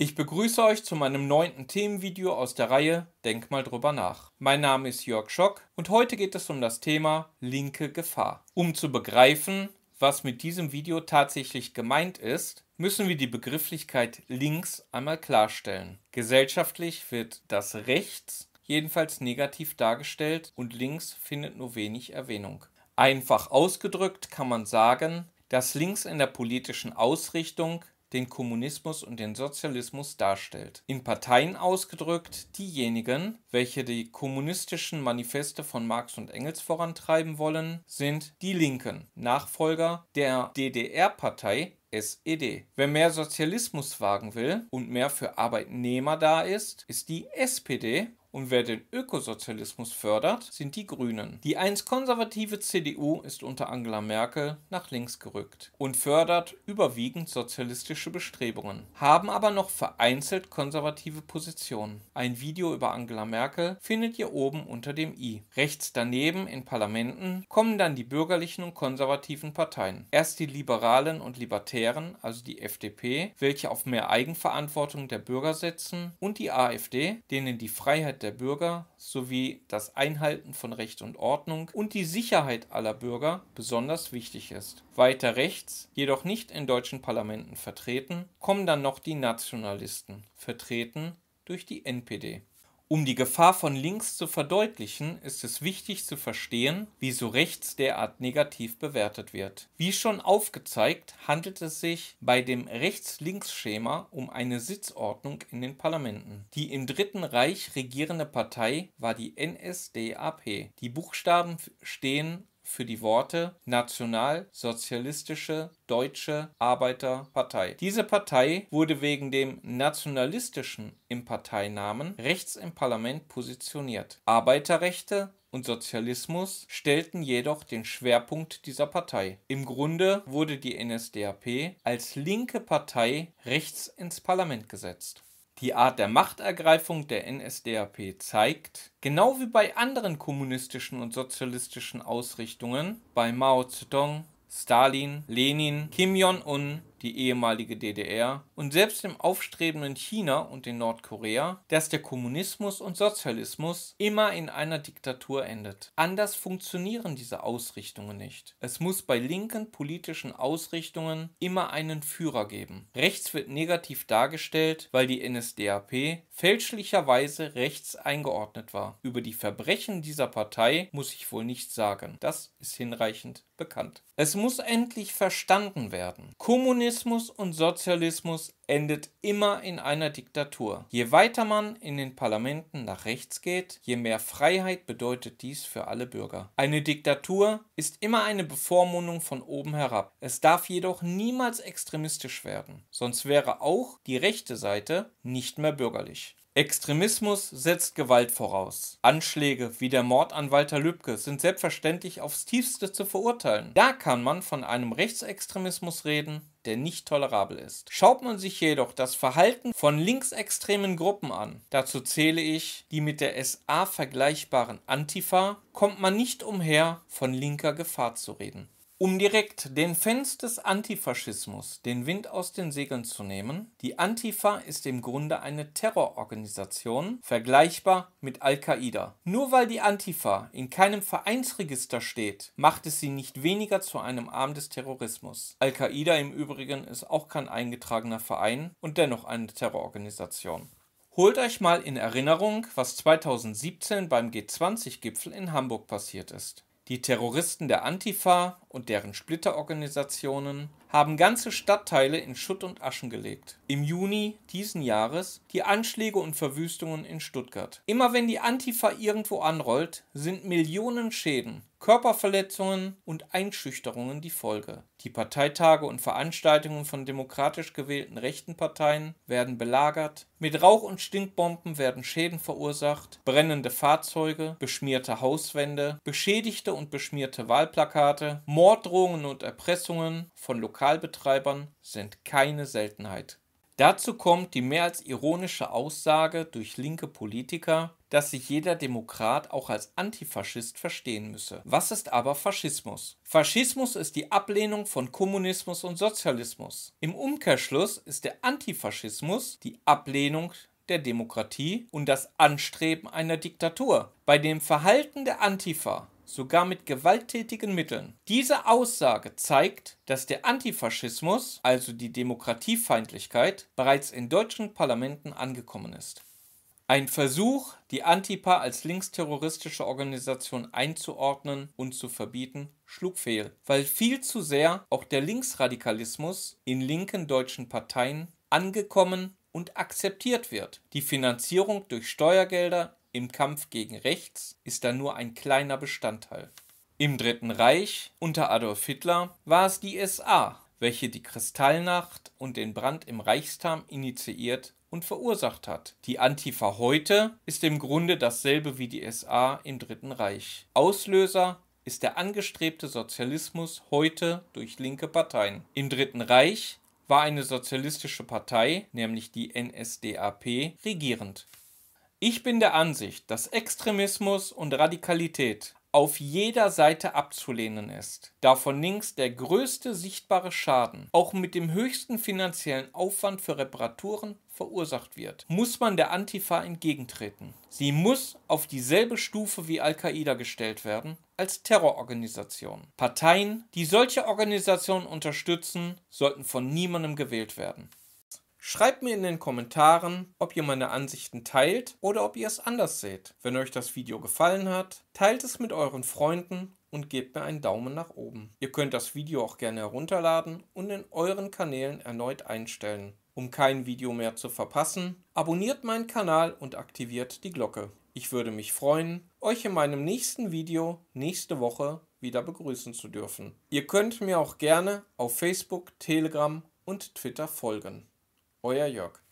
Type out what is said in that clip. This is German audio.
Ich begrüße euch zu meinem neunten Themenvideo aus der Reihe Denk mal drüber nach. Mein Name ist Jörg Schock und heute geht es um das Thema linke Gefahr. Um zu begreifen, was mit diesem Video tatsächlich gemeint ist, müssen wir die Begrifflichkeit links einmal klarstellen. Gesellschaftlich wird das rechts jedenfalls negativ dargestellt und links findet nur wenig Erwähnung. Einfach ausgedrückt kann man sagen, dass links in der politischen Ausrichtung den Kommunismus und den Sozialismus darstellt, in Parteien ausgedrückt diejenigen, welche die kommunistischen Manifeste von Marx und Engels vorantreiben wollen, sind die Linken, Nachfolger der DDR-Partei SED. Wer mehr Sozialismus wagen will und mehr für Arbeitnehmer da ist, ist die SPD und wer den Ökosozialismus fördert, sind die Grünen. Die einst konservative CDU ist unter Angela Merkel nach links gerückt und fördert überwiegend sozialistische Bestrebungen, haben aber noch vereinzelt konservative Positionen. Ein Video über Angela Merkel findet ihr oben unter dem i. Rechts daneben in Parlamenten kommen dann die bürgerlichen und konservativen Parteien. Erst die Liberalen und Libertären, also die FDP, welche auf mehr Eigenverantwortung der Bürger setzen, und die AfD, denen die Freiheit Freiheit der Bürger sowie das Einhalten von Recht und Ordnung und die Sicherheit aller Bürger besonders wichtig ist. Weiter rechts, jedoch nicht in deutschen Parlamenten vertreten, kommen dann noch die Nationalisten, vertreten durch die NPD um die Gefahr von links zu verdeutlichen, ist es wichtig zu verstehen, wieso rechts derart negativ bewertet wird. Wie schon aufgezeigt, handelt es sich bei dem Rechts-Links-Schema um eine Sitzordnung in den Parlamenten. Die im Dritten Reich regierende Partei war die NSDAP. Die Buchstaben stehen für die Worte Nationalsozialistische Deutsche Arbeiterpartei. Diese Partei wurde wegen dem Nationalistischen im Parteinamen rechts im Parlament positioniert. Arbeiterrechte und Sozialismus stellten jedoch den Schwerpunkt dieser Partei. Im Grunde wurde die NSDAP als linke Partei rechts ins Parlament gesetzt. Die Art der Machtergreifung der NSDAP zeigt, genau wie bei anderen kommunistischen und sozialistischen Ausrichtungen bei Mao Zedong, Stalin, Lenin, Kim Jong-un die ehemalige DDR und selbst dem aufstrebenden China und in Nordkorea, dass der Kommunismus und Sozialismus immer in einer Diktatur endet. Anders funktionieren diese Ausrichtungen nicht. Es muss bei linken politischen Ausrichtungen immer einen Führer geben. Rechts wird negativ dargestellt, weil die NSDAP fälschlicherweise rechts eingeordnet war. Über die Verbrechen dieser Partei muss ich wohl nichts sagen. Das ist hinreichend bekannt. Es muss endlich verstanden werden. Kommunismus und Sozialismus endet immer in einer Diktatur. Je weiter man in den Parlamenten nach rechts geht, je mehr Freiheit bedeutet dies für alle Bürger. Eine Diktatur ist immer eine Bevormundung von oben herab. Es darf jedoch niemals extremistisch werden, sonst wäre auch die rechte Seite nicht mehr bürgerlich. Extremismus setzt Gewalt voraus. Anschläge wie der Mord an Walter Lübcke sind selbstverständlich aufs tiefste zu verurteilen. Da kann man von einem Rechtsextremismus reden, der nicht tolerabel ist. Schaut man sich jedoch das Verhalten von linksextremen Gruppen an, dazu zähle ich die mit der SA vergleichbaren Antifa, kommt man nicht umher, von linker Gefahr zu reden. Um direkt den Fans des Antifaschismus den Wind aus den Segeln zu nehmen, die Antifa ist im Grunde eine Terrororganisation, vergleichbar mit Al-Qaida. Nur weil die Antifa in keinem Vereinsregister steht, macht es sie nicht weniger zu einem Arm des Terrorismus. Al-Qaida im Übrigen ist auch kein eingetragener Verein und dennoch eine Terrororganisation. Holt euch mal in Erinnerung, was 2017 beim G20-Gipfel in Hamburg passiert ist. Die Terroristen der Antifa und deren Splitterorganisationen haben ganze Stadtteile in Schutt und Asche gelegt. Im Juni diesen Jahres die Anschläge und Verwüstungen in Stuttgart. Immer wenn die Antifa irgendwo anrollt, sind Millionen Schäden. Körperverletzungen und Einschüchterungen die Folge. Die Parteitage und Veranstaltungen von demokratisch gewählten rechten Parteien werden belagert, mit Rauch- und Stinkbomben werden Schäden verursacht, brennende Fahrzeuge, beschmierte Hauswände, beschädigte und beschmierte Wahlplakate, Morddrohungen und Erpressungen von Lokalbetreibern sind keine Seltenheit. Dazu kommt die mehr als ironische Aussage durch linke Politiker, dass sich jeder Demokrat auch als Antifaschist verstehen müsse. Was ist aber Faschismus? Faschismus ist die Ablehnung von Kommunismus und Sozialismus. Im Umkehrschluss ist der Antifaschismus die Ablehnung der Demokratie und das Anstreben einer Diktatur. Bei dem Verhalten der Antifa sogar mit gewalttätigen Mitteln. Diese Aussage zeigt, dass der Antifaschismus, also die Demokratiefeindlichkeit, bereits in deutschen Parlamenten angekommen ist. Ein Versuch, die Antipa als linksterroristische Organisation einzuordnen und zu verbieten, schlug fehl, weil viel zu sehr auch der Linksradikalismus in linken deutschen Parteien angekommen und akzeptiert wird. Die Finanzierung durch Steuergelder im Kampf gegen Rechts ist da nur ein kleiner Bestandteil. Im Dritten Reich unter Adolf Hitler war es die SA, welche die Kristallnacht und den Brand im Reichstag initiiert und verursacht hat. Die Antifa heute ist im Grunde dasselbe wie die SA im Dritten Reich. Auslöser ist der angestrebte Sozialismus heute durch linke Parteien. Im Dritten Reich war eine sozialistische Partei, nämlich die NSDAP, regierend. Ich bin der Ansicht, dass Extremismus und Radikalität auf jeder Seite abzulehnen ist, da von links der größte sichtbare Schaden auch mit dem höchsten finanziellen Aufwand für Reparaturen verursacht wird, muss man der Antifa entgegentreten. Sie muss auf dieselbe Stufe wie Al-Qaida gestellt werden als Terrororganisation. Parteien, die solche Organisationen unterstützen, sollten von niemandem gewählt werden. Schreibt mir in den Kommentaren, ob ihr meine Ansichten teilt oder ob ihr es anders seht. Wenn euch das Video gefallen hat, teilt es mit euren Freunden und gebt mir einen Daumen nach oben. Ihr könnt das Video auch gerne herunterladen und in euren Kanälen erneut einstellen. Um kein Video mehr zu verpassen, abonniert meinen Kanal und aktiviert die Glocke. Ich würde mich freuen, euch in meinem nächsten Video nächste Woche wieder begrüßen zu dürfen. Ihr könnt mir auch gerne auf Facebook, Telegram und Twitter folgen. Euer Jörg.